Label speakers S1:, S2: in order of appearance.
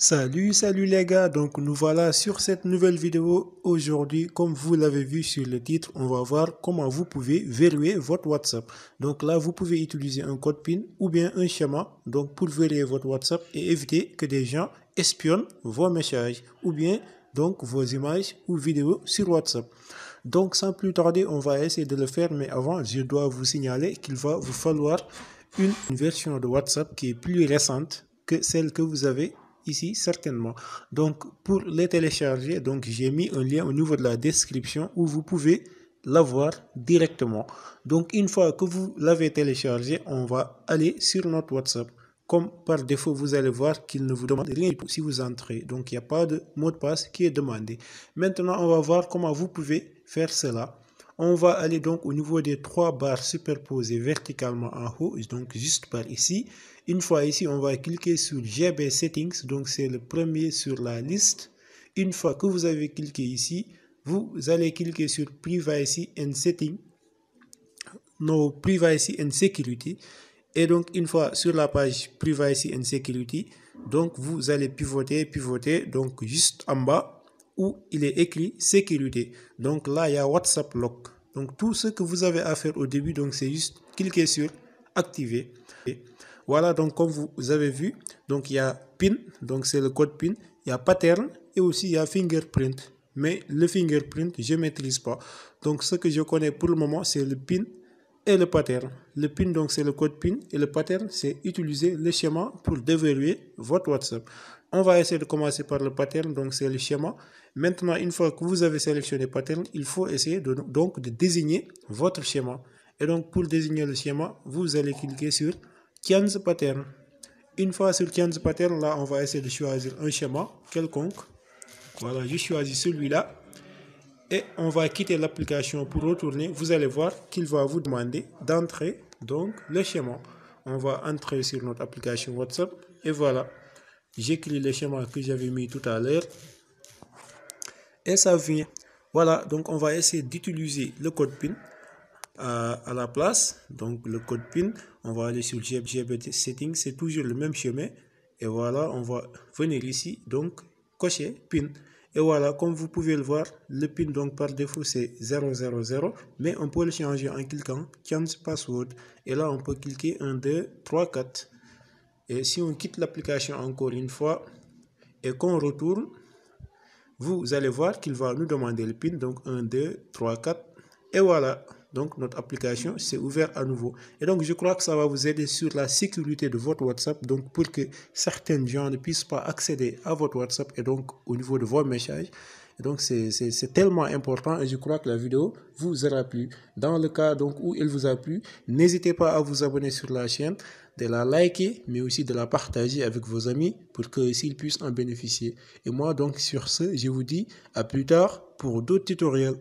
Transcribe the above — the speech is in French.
S1: Salut, salut les gars, donc nous voilà sur cette nouvelle vidéo aujourd'hui. Comme vous l'avez vu sur le titre, on va voir comment vous pouvez verrouiller votre WhatsApp. Donc là, vous pouvez utiliser un code PIN ou bien un schéma donc pour verrouiller votre WhatsApp et éviter que des gens espionnent vos messages ou bien donc vos images ou vidéos sur WhatsApp. Donc sans plus tarder, on va essayer de le faire, mais avant, je dois vous signaler qu'il va vous falloir une version de WhatsApp qui est plus récente que celle que vous avez ici certainement. Donc pour les télécharger, donc j'ai mis un lien au niveau de la description où vous pouvez l'avoir directement. Donc une fois que vous l'avez téléchargé, on va aller sur notre WhatsApp. Comme par défaut, vous allez voir qu'il ne vous demande rien si vous entrez. Donc il n'y a pas de mot de passe qui est demandé. Maintenant, on va voir comment vous pouvez faire cela. On va aller donc au niveau des trois barres superposées verticalement en haut, donc juste par ici. Une fois ici, on va cliquer sur GB Settings, donc c'est le premier sur la liste. Une fois que vous avez cliqué ici, vous allez cliquer sur Privacy and setting nos Privacy and Security. Et donc, une fois sur la page Privacy and Security, donc vous allez pivoter, pivoter, donc juste en bas où il est écrit sécurité. Donc là, il y a WhatsApp Lock. Donc tout ce que vous avez à faire au début, donc c'est juste cliquer sur activer. voilà, donc comme vous avez vu, donc il y a PIN, donc c'est le code PIN, il y a pattern et aussi il y a fingerprint. Mais le fingerprint, je ne maîtrise pas. Donc ce que je connais pour le moment, c'est le PIN le pattern. Le PIN, donc, c'est le code PIN et le pattern, c'est utiliser le schéma pour déverrouiller votre WhatsApp. On va essayer de commencer par le pattern, donc c'est le schéma. Maintenant, une fois que vous avez sélectionné pattern, il faut essayer de, donc de désigner votre schéma. Et donc, pour désigner le schéma, vous allez cliquer sur 15 Pattern. Une fois sur 15 Pattern, là, on va essayer de choisir un schéma quelconque. Voilà, je choisis celui-là et on va quitter l'application pour retourner. Vous allez voir qu'il va vous demander d'entrer donc le schéma. On va entrer sur notre application WhatsApp et voilà. J'écris le schéma que j'avais mis tout à l'heure et ça vient. Voilà, donc on va essayer d'utiliser le code PIN euh, à, la place. Donc le code PIN, on va aller sur GBT Settings, c'est toujours le même chemin. Et voilà, on va venir ici, donc cocher pin. Et voilà, comme vous pouvez le voir, le pin donc par défaut c'est 000, mais on peut le changer en cliquant Change Password. Et là, on peut cliquer 1, 2, 3, 4. Et si on quitte l'application encore une fois et qu'on retourne, vous allez voir qu'il va nous demander le pin, donc 1, 2, 3, 4. Et voilà. Donc, notre application s'est ouverte à nouveau. Et donc, je crois que ça va vous aider sur la sécurité de votre WhatsApp, donc pour que certains gens ne puissent pas accéder à votre WhatsApp et donc au niveau de vos messages. Et donc, c'est tellement important et je crois que la vidéo vous aura plu. Dans le cas donc où elle vous a plu, n'hésitez pas à vous abonner sur la chaîne, de la liker, mais aussi de la partager avec vos amis pour que puissent en bénéficier. Et moi, donc, sur ce, je vous dis à plus tard pour d'autres tutoriels.